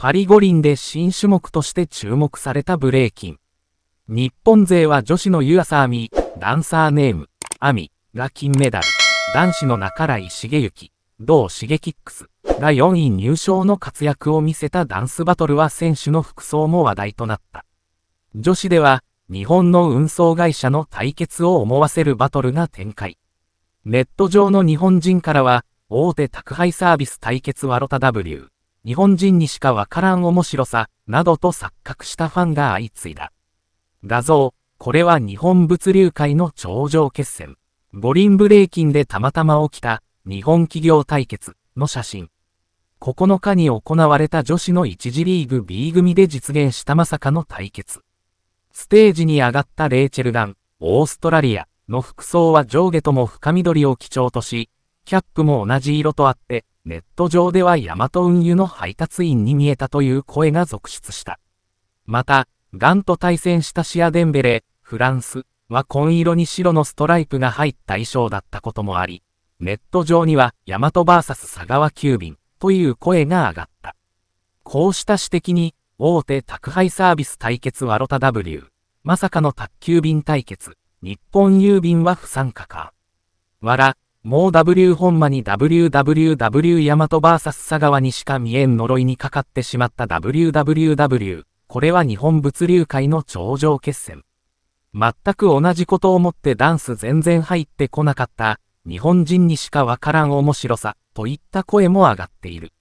パリ五輪で新種目として注目されたブレイキン。日本勢は女子の湯浅亜美、ダンサーネーム、亜美が金メダル。男子の中来重之、同シゲキックスが4位入賞の活躍を見せたダンスバトルは選手の服装も話題となった。女子では、日本の運送会社の対決を思わせるバトルが展開。ネット上の日本人からは、大手宅配サービス対決ワロタ W。日本人にしかわからん面白さ、などと錯覚したファンが相次いだ。画像、これは日本物流界の頂上決戦。五輪ブレイキンでたまたま起きた日本企業対決の写真。9日に行われた女子の1次リーグ B 組で実現したまさかの対決。ステージに上がったレイチェルガン、オーストラリアの服装は上下とも深緑を基調とし、キャップも同じ色とあって、ネット上ではヤマト運輸の配達員に見えたという声が続出した。また、ガンと対戦したシア・デンベレ、フランスは紺色に白のストライプが入った衣装だったこともあり、ネット上にはヤマト VS 佐川急便という声が上がった。こうした指摘に、大手宅配サービス対決ワロタ W、まさかの宅急便対決、日本郵便は不参加か。わら、もう W 本間に WWW 大和 VS 佐川にしか見えん呪いにかかってしまった WWW。これは日本物流界の頂上決戦。全く同じことを思ってダンス全然入ってこなかった、日本人にしかわからん面白さ、といった声も上がっている。